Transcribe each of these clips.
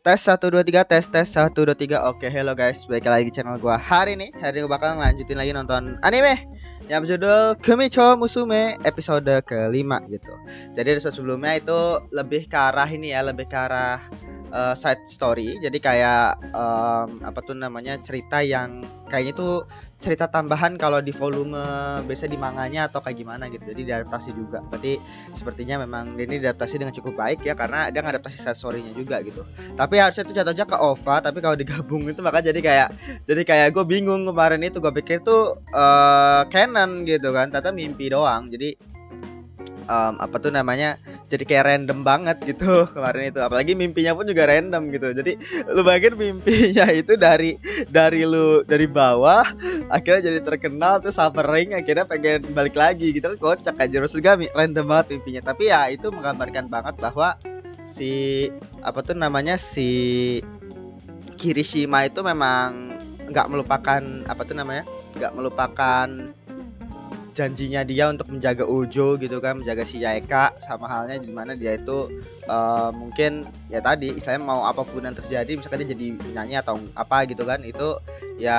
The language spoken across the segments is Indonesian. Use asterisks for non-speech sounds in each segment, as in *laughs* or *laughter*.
Tes 1 2 3 tes tes 1 2 3. Oke, okay, hello guys. Balik lagi di channel gua. Hari ini, hari ini gua bakal lanjutin lagi nonton anime yang berjudul Kemicho Musume episode kelima gitu. Jadi episode sebelumnya itu lebih ke arah ini ya, lebih ke arah uh, side story jadi kayak um, apa tuh namanya cerita yang kayaknya tuh cerita tambahan kalau di volume biasa di manganya atau kayak gimana gitu jadi diadaptasi juga berarti sepertinya memang ini diadaptasi dengan cukup baik ya karena dia ngadaptasi side storynya juga gitu tapi harusnya itu jatuhnya ke OVA tapi kalau digabung itu maka jadi kayak jadi kayak gue bingung kemarin itu gue pikir tuh uh, canon gitu kan ternyata mimpi doang jadi um, apa tuh namanya jadi kayak random banget gitu *laughs* kemarin itu apalagi mimpinya pun juga random gitu jadi lu bagian mimpinya *laughs* itu dari dari lu dari bawah akhirnya jadi terkenal tuh suffering akhirnya pengen balik lagi gitu kan, kocak aja terus juga random banget mimpinya tapi ya itu menggambarkan banget bahwa si apa tuh namanya si Kirishima itu memang nggak melupakan apa tuh namanya nggak melupakan janjinya dia untuk menjaga Ujo gitu kan menjaga si Yaeka sama halnya dimana dia itu uh, mungkin ya tadi saya mau apapun yang terjadi misalkan dia jadi nyanyi atau apa gitu kan itu ya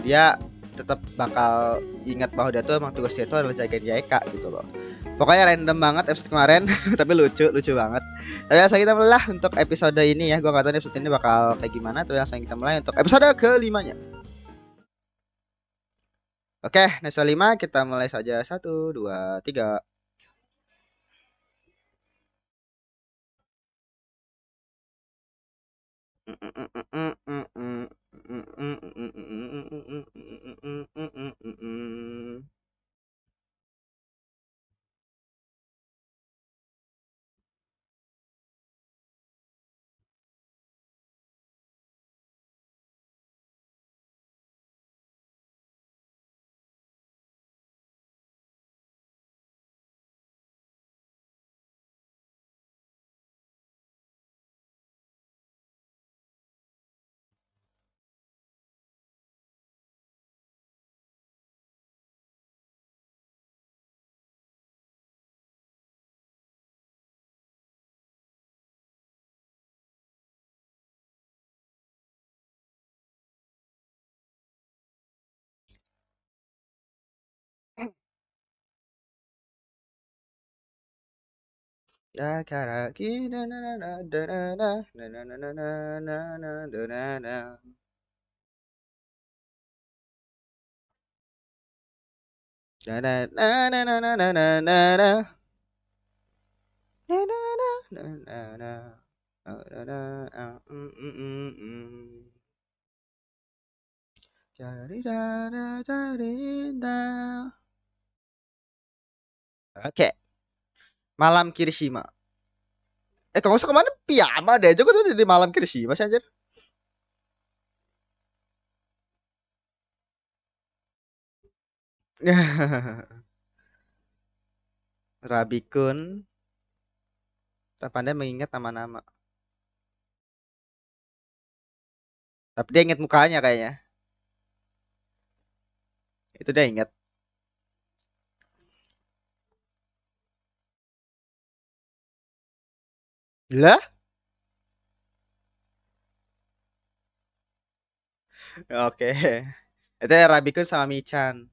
dia tetap bakal ingat bahwa dia tuh emang tugas dia itu adalah jagain Yaeka gitu loh pokoknya random banget episode kemarin *laughs* tapi lucu lucu banget tapi langsung kita mulai untuk episode ini ya gua nggak tahu episode ini bakal kayak gimana tapi langsung kita mulai untuk episode kelimanya Oke, Nusa 5 kita mulai saja. Satu, dua, tiga. Mm -mm, mm. だから、きらならな、だららならららららら。だららららら。あらら、あ、うんうんうんうん。だりだらだりだ。OK! Malam Kirishima. Eh kalau usah kemana piyama deh juga tuh di malam Kirishima sih anjir. *laughs* Rabikun. Tak pandai mengingat nama-nama. Tapi dia ingat mukanya kayaknya. Itu dia ingat. Lah? Oke. Itu ya Rabikun sama Michan.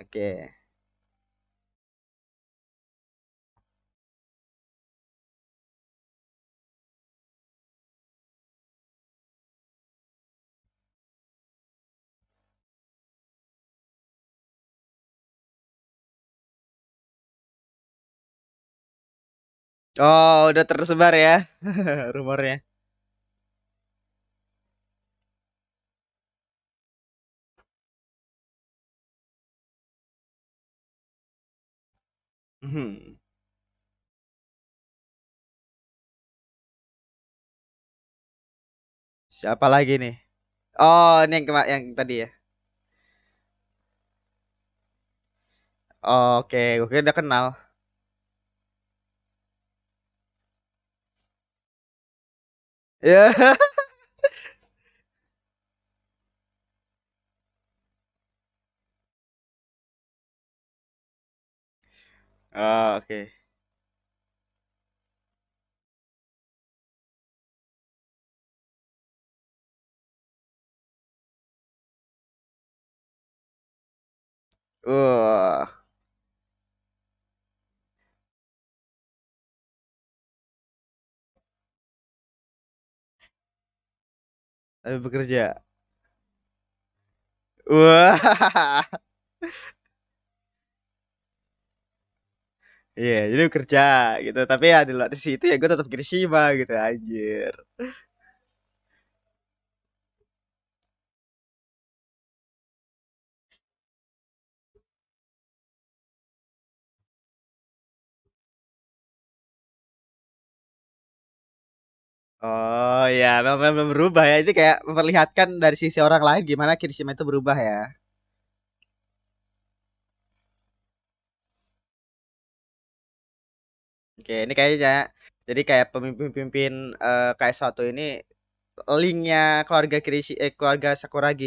Oke. Oh, udah tersebar ya *laughs* rumornya. Hmm. Siapa lagi nih? Oh, ini yang yang tadi ya? Oke, kira udah kenal. Yeah. *laughs* Ah, okay. Uh. Tapi bekerja. Wah. Iya, jadi bekerja gitu. Tapi ya di luar di situ ya gue tetap Kirishima gitu anjir. Oh ya, memang memang berubah ya. Ini kayak memperlihatkan dari sisi orang lain gimana Kirishima itu berubah ya. Oke, ini kayaknya jadi kayak pemimpin-pemimpin eh, kayak suatu ini linknya keluarga Kirishi eh, keluarga Sakuragi.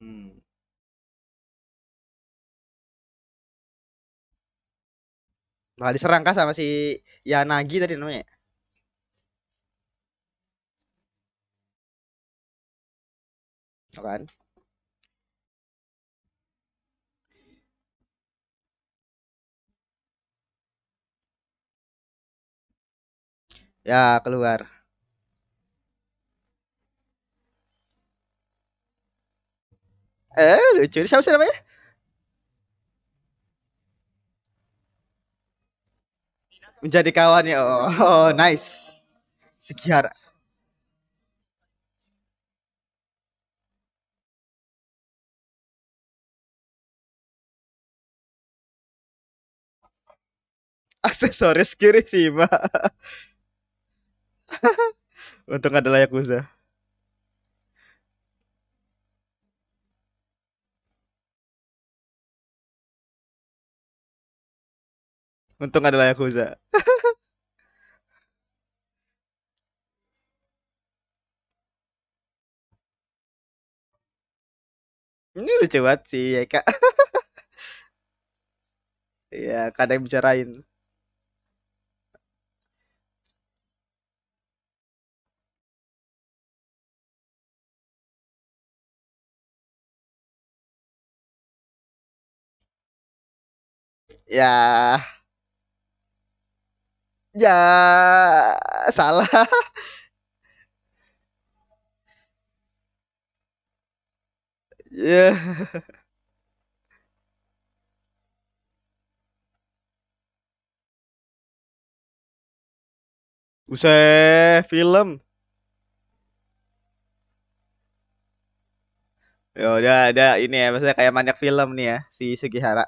Hmm. Nah, diserang kah sama si Yanagi tadi namanya? Kan? Ya, keluar. Eh, lucu. Siapa sih namanya? menjadi ya Oh, oh nice. sekian Aksesoris kiri sih, Mbak. *laughs* Untung ada layak usaha. Untung adalah Yakuza. *laughs* Ini lucu banget sih ya kak. *laughs* Iya kadang bicarain. Ya ya salah ya Usai film. Ya udah ada ini ya, maksudnya kayak banyak film nih ya si Sugihara.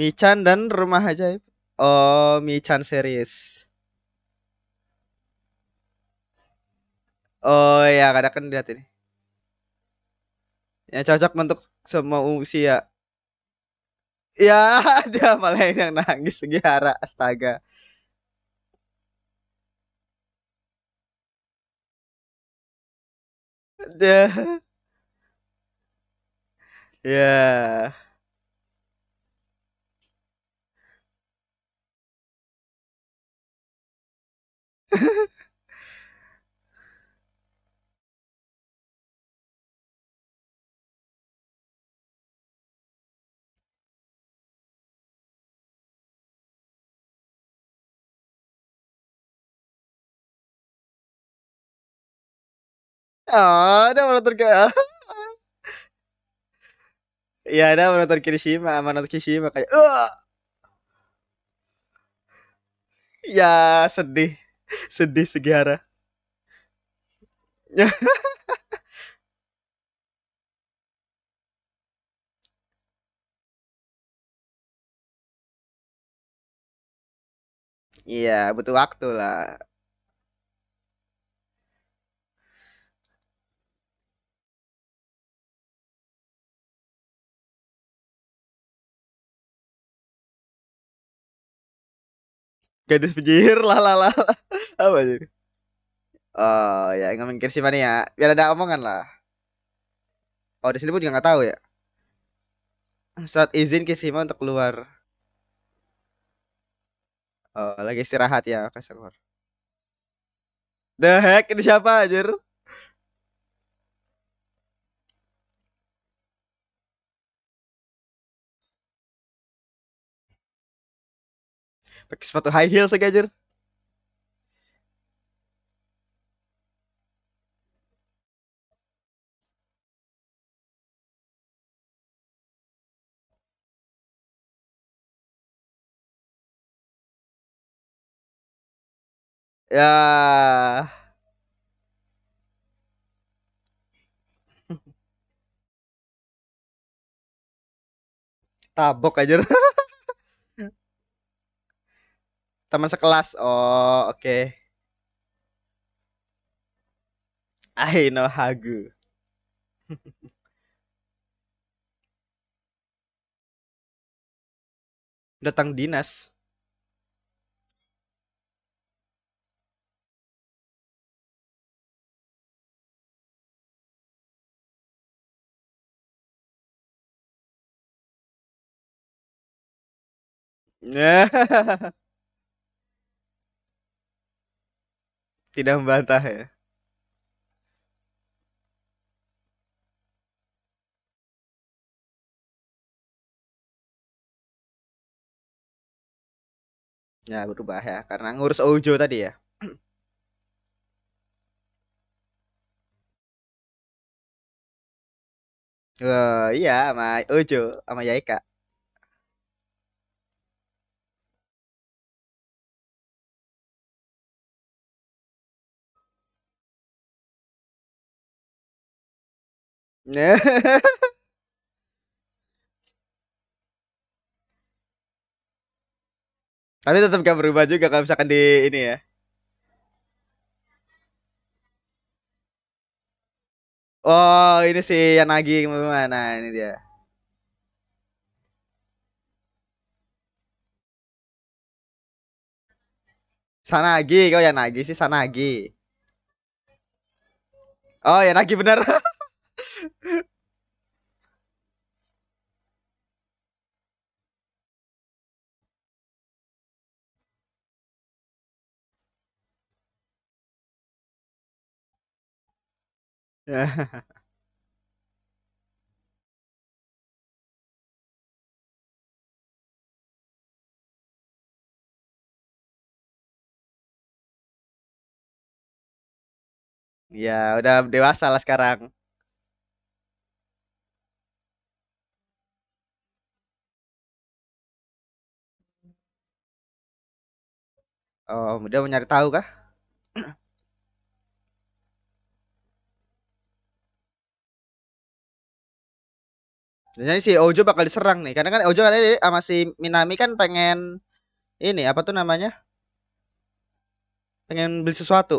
Michan dan Rumah Ajaib. Oh, Michan series. Oh ya, kadang kan lihat ini. Yang cocok untuk semua usia. Ya, *laughs* dia malah yang nangis segi hara astaga. *laughs* ya. Yeah. ada mana menonton Ya ada Iya, dia menonton Kirishima Amanat Kishima kayak, "Uwak!" Ya, sedih. *laughs* Sedih segara. *laughs* Iya, butuh waktu lah. gadis penyihir lah lah lah apa sih oh ya nggak mikir sih ya biar ada omongan lah oh di sini pun juga nggak tahu ya saat izin Kirima untuk keluar oh lagi istirahat ya kasih keluar the heck ini siapa anjir Pakai sepatu high heels aja anjir. Ya. *laughs* Tabok aja. *laughs* teman sekelas oh oke okay. I know Hagu *laughs* datang dinas Yeah. *laughs* Tidak membantah ya. Ya berubah ya karena ngurus Ojo tadi ya. Uh, *clears throat* iya sama Ojo sama Yaika. *laughs* Tapi tetap gak berubah juga kalau misalkan di ini ya? Oh, ini sih yang nagih teman Nah, ini dia. Sana lagi, kau yang nagih sih sana lagi. Oh, yang nagih bener. *laughs* *laughs* Ya. udah dewasa lah sekarang. Oh, dia mau tahu kah? Dan si Ojo bakal diserang nih, karena kan Ojo kan sama si Minami kan pengen ini apa tuh namanya? Pengen beli sesuatu.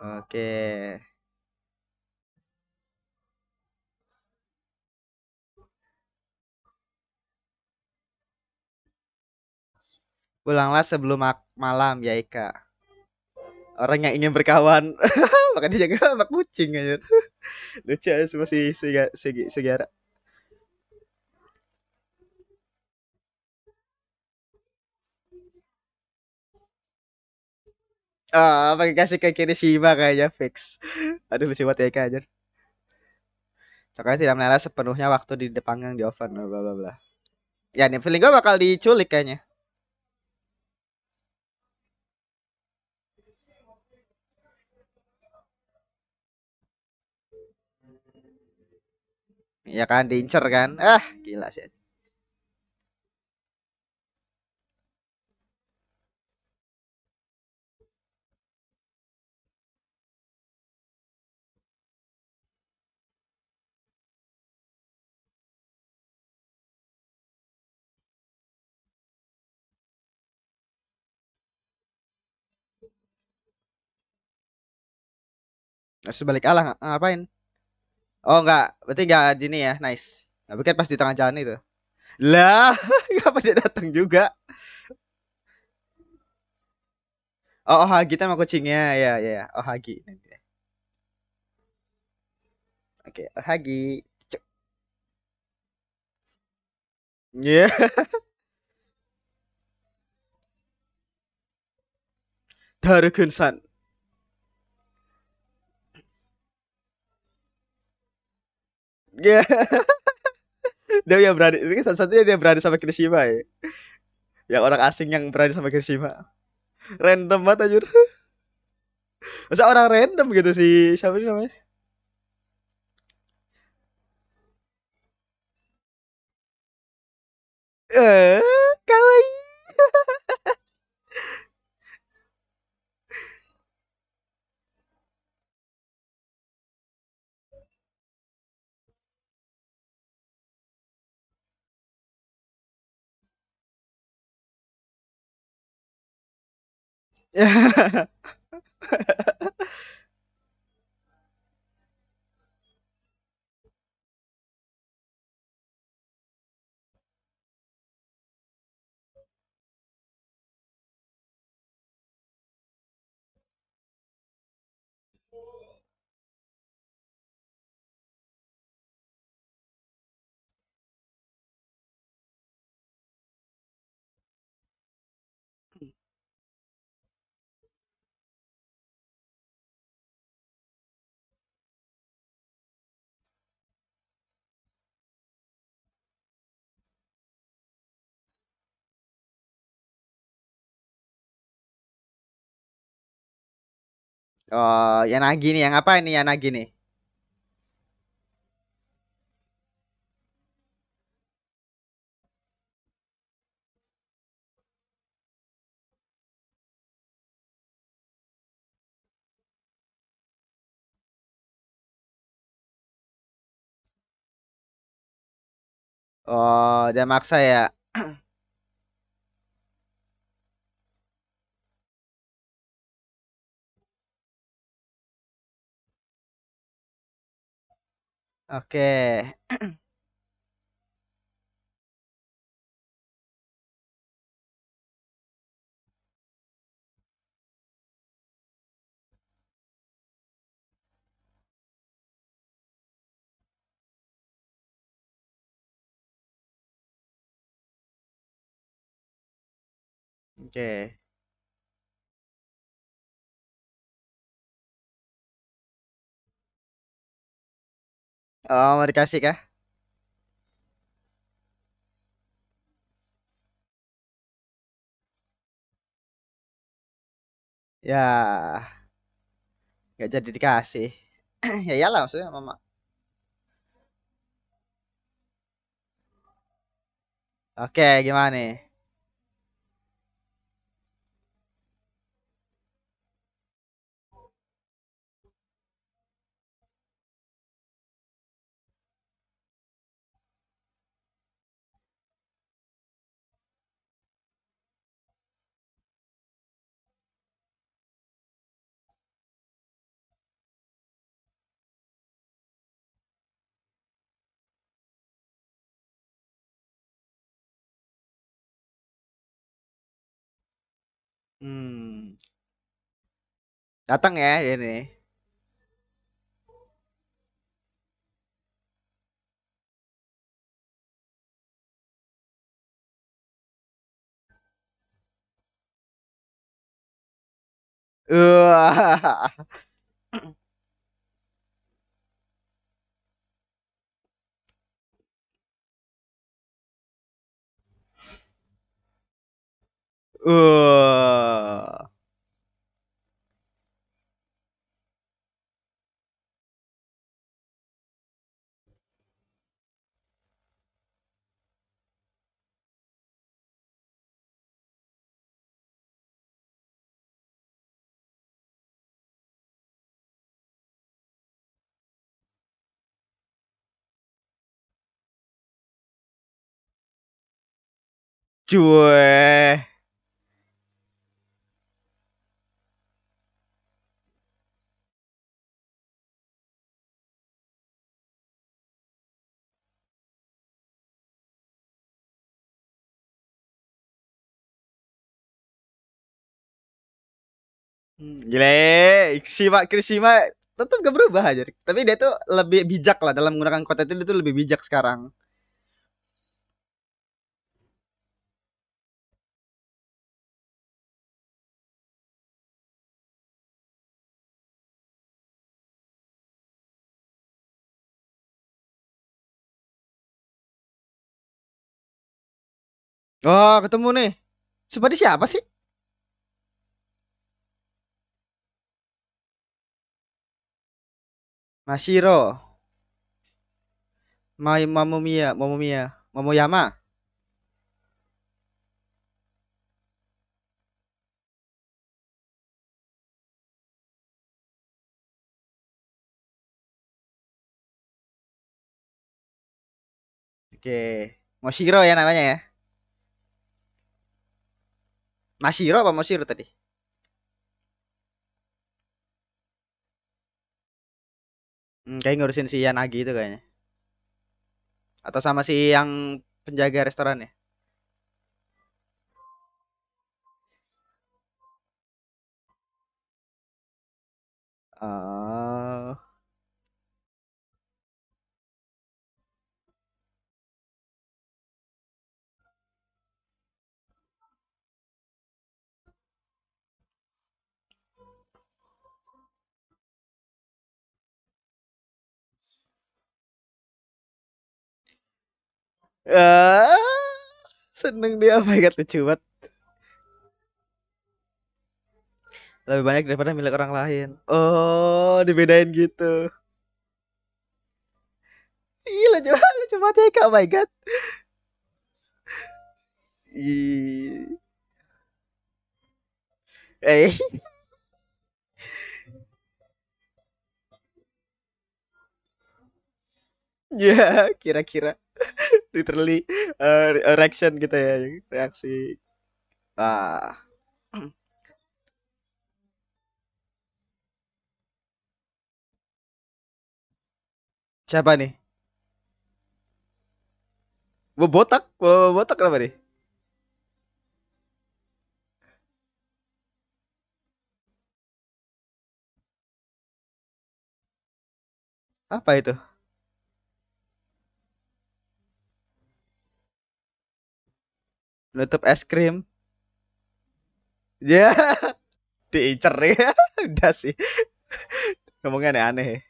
Oke. Pulanglah sebelum malam ya Ika. Orang yang ingin berkawan *laughs* makanya jaga anak kucing aja. *laughs* Lucu aja semua si segi segi si, Ah, oh, pakai kasih ke kiri sih kayaknya fix. *laughs* Aduh lucu banget ya, Ika aja. Soalnya tidak menara sepenuhnya waktu di depan yang di oven bla bla bla. Ya nih feeling gue bakal diculik kayaknya. ya kan diincer kan ah gila sih sebalik alah ngapain Oh enggak, berarti enggak gini ya, nice. Nah, pikir pas di tengah jalan itu. Lah, *laughs* kenapa dia datang juga? Oh, oh Hagi sama kucingnya, ya ya ya. Oh Hagi. Oke, okay. oh, Hagi. Ya. Yeah. *laughs* Darukun san. Iya. dia yang berani, ini satu-satunya dia berani sama Kirishima ya. Yang orang asing yang berani sama Kirishima. Random banget anjir. Masa orang random gitu sih, siapa ini namanya? Eh, kawaii. Yeah. *laughs* Oh, Yanagi nih, yang apa ini yang Yanagi nih? Oh, dia maksa ya. *clears throat* Oke. Oke. Oh, mau dikasih kah? Ya, Gak jadi dikasih. *clears throat* ya iyalah maksudnya mama. Oke, gimana nih? datang ya ini uh. Uh. Cuy. Gile, gile, Pak krisma tetap gak berubah aja. Tapi dia tuh lebih bijak lah dalam menggunakan kota itu dia tuh lebih bijak sekarang. Oh, ketemu nih. Seperti siapa sih? Mashiro. Mai Momomiya, Momomiya, Momoyama. Oke, Moshiro ya namanya ya. Masiro apa Masiro tadi? Hmm, kayak ngurusin si Yanagi Agi itu kayaknya. Atau sama si yang penjaga restoran ya? Uh, Eh, seneng dia oh my god lucu banget lebih banyak daripada milik orang lain oh dibedain gitu Ih, lucu banget, lucu banget ya, Kak. Oh my God. Ih. Eh. *laughs* Ya, kira-kira. *laughs* literally uh, reaction gitu ya reaksi ah siapa nih botak botak kenapa nih apa itu nutup es krim ya *laughs* diincer ya *laughs* udah sih ngomongnya aneh-aneh ya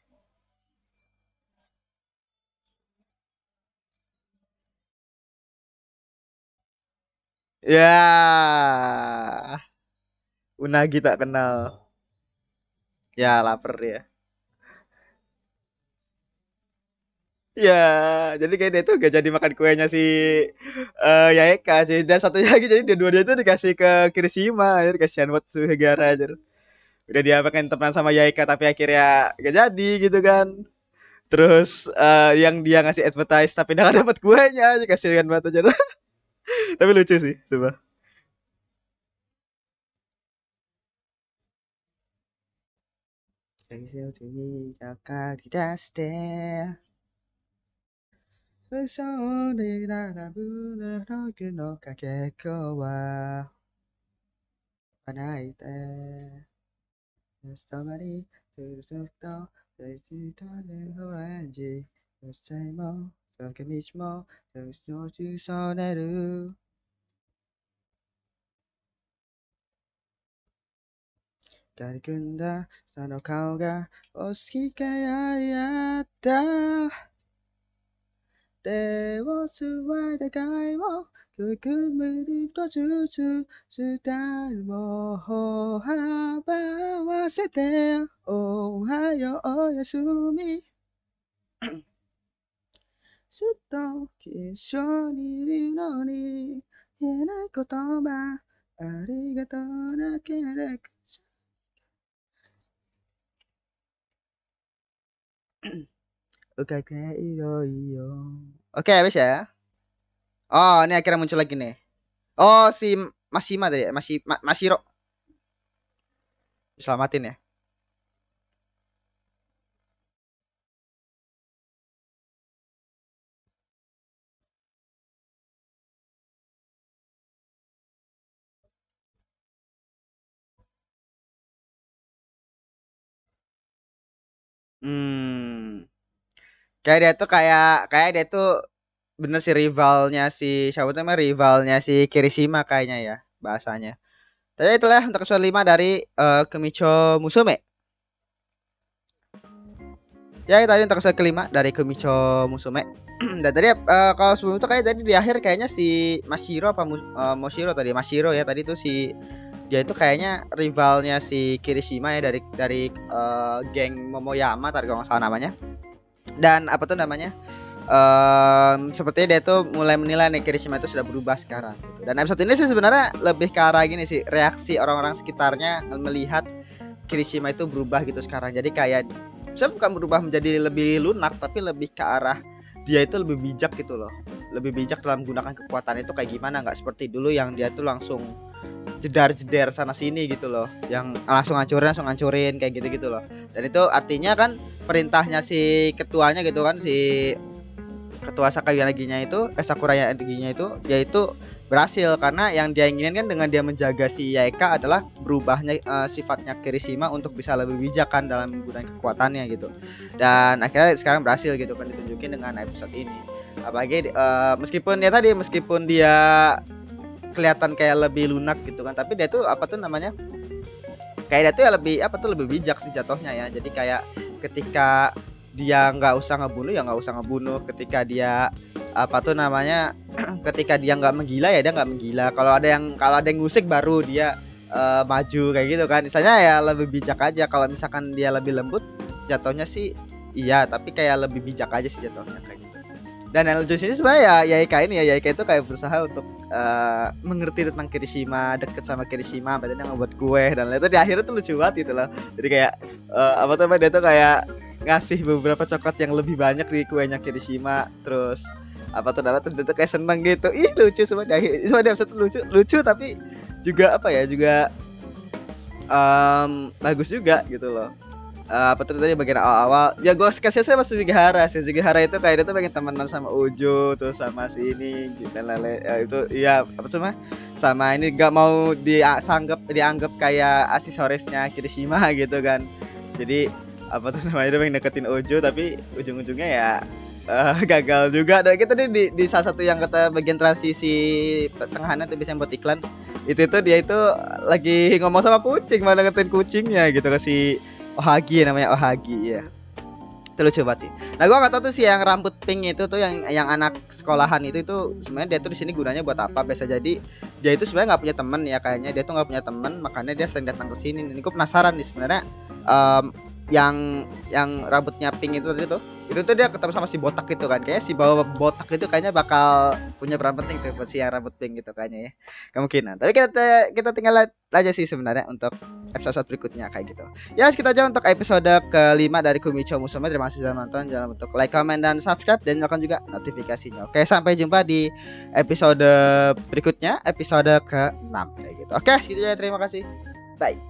yeah. unagi tak kenal ya lapar ya Ya, jadi kayak dia tuh gak jadi makan kuenya si uh, Yaeka sih. Dan satunya lagi jadi dia dua dia tuh dikasih ke Kirishima, jadi kasihan buat Sugihara aja. Udah dia pakai teman sama Yaeka tapi akhirnya gak jadi gitu kan. Terus uh, yang dia ngasih advertise tapi gak dapat kuenya aja kasihan banget aja. tapi lucu sih, coba. Kakak kita stay. 無性に並ぶなログのかけっこは、泣いて、マまり、トゥルソフト、レジタルオレンジ、ミ性も、酒道も、女子を中さネる。かりくんだ、その顔が、お好きかややった。手を添えた会を含むリフトずつスタイルを歩幅わせておはようおやすみずっと一緒にいるのに言えない言葉ありがとうだけで口 Oke, habis iya, iya. ya. Oh, ini akhirnya muncul lagi nih. Oh, si Masima tadi, masih ma Masiro. Selamatin ya. Hmm kayak dia tuh kayak kayak dia tuh bener si rivalnya si siapa tuh rivalnya si Kirishima kayaknya ya bahasanya tapi itulah untuk episode 5 dari uh, Kemicho Musume ya itu tadi untuk episode kelima dari Kemicho Musume *clears throat* dan tadi uh, kalau sebelum itu kayak tadi di akhir kayaknya si Mashiro apa Mus uh, Moshiro tadi Mashiro ya tadi tuh si dia itu kayaknya rivalnya si Kirishima ya dari dari uh, geng Momoyama tadi kalau nggak salah namanya dan apa tuh namanya um, sepertinya dia tuh mulai menilai nih Kirishima itu sudah berubah sekarang gitu. dan episode ini sih sebenarnya lebih ke arah gini sih reaksi orang-orang sekitarnya melihat Kirishima itu berubah gitu sekarang jadi kayak saya bukan berubah menjadi lebih lunak tapi lebih ke arah dia itu lebih bijak gitu loh lebih bijak dalam menggunakan kekuatan itu kayak gimana nggak seperti dulu yang dia tuh langsung jedar-jedar sana sini gitu loh yang langsung hancurin langsung hancurin kayak gitu gitu loh dan itu artinya kan perintahnya si ketuanya gitu kan si ketua lagi nya itu eh Sakuraya energinya itu yaitu berhasil karena yang dia inginkan kan dengan dia menjaga si Yaeka adalah berubahnya uh, sifatnya Kirishima untuk bisa lebih bijak kan dalam menggunakan kekuatannya gitu dan akhirnya sekarang berhasil gitu kan ditunjukin dengan episode ini apalagi uh, meskipun ya tadi meskipun dia kelihatan kayak lebih lunak gitu kan tapi dia tuh apa tuh namanya kayak dia tuh ya lebih apa tuh lebih bijak sih jatuhnya ya jadi kayak ketika dia nggak usah ngebunuh ya nggak usah ngebunuh ketika dia apa tuh namanya *clears throat* ketika dia nggak menggila ya dia nggak menggila kalau ada yang kalau ada yang ngusik baru dia uh, maju kayak gitu kan misalnya ya lebih bijak aja kalau misalkan dia lebih lembut jatuhnya sih iya tapi kayak lebih bijak aja sih jatuhnya kayak dan Joyce ini sebenarnya ya Yaika ini ya Yaika itu kayak berusaha untuk uh, mengerti tentang Kirishima deket sama Kirishima yang membuat kue dan lain-lain di akhirnya tuh lucu banget gitu loh jadi kayak uh, apa tuh dia tuh kayak ngasih beberapa coklat yang lebih banyak di kuenya Kirishima terus apa tuh dapat tuh kayak seneng gitu ih lucu semua di nah, akhir semua di episode lucu lucu tapi juga apa ya juga um, bagus juga gitu loh uh, apa tuh tadi bagian awal-awal ya gue kasih saya masih Zigihara si Zigihara itu kayak dia tuh pengen temenan sama Ujo tuh sama si ini gitu lele ya, itu iya apa tuh mah sama ini gak mau dianggap dianggap kayak aksesorisnya Kirishima *laughs* gitu kan jadi apa tuh namanya dia pengen deketin Ujo tapi ujung-ujungnya ya uh, *laughs* gagal juga dan kita nih di, di salah satu yang kata bagian transisi pertengahannya tuh bisa buat iklan itu itu dia itu lagi ngomong sama kucing mana ngetin kucingnya gitu ke si Ohagi namanya Ohagi ya itu lucu banget sih nah gua enggak tahu tuh sih yang rambut pink itu tuh yang yang anak sekolahan itu itu sebenarnya dia tuh di sini gunanya buat apa biasa jadi dia itu sebenarnya nggak punya temen ya kayaknya dia tuh nggak punya temen makanya dia sering datang ke sini dan gua penasaran nih sebenarnya um, yang yang rambutnya pink itu tadi tuh itu tuh dia ketemu sama si botak itu kan kayaknya si bawa botak itu kayaknya bakal punya peran penting tuh buat si yang rambut pink gitu kayaknya ya kemungkinan tapi kita kita tinggal lihat aja sih sebenarnya untuk episode berikutnya kayak gitu ya kita aja untuk episode kelima dari Kumicho Musume terima kasih sudah nonton jangan lupa untuk like comment dan subscribe dan nyalakan juga notifikasinya oke sampai jumpa di episode berikutnya episode ke-6 kayak gitu oke segitu aja terima kasih bye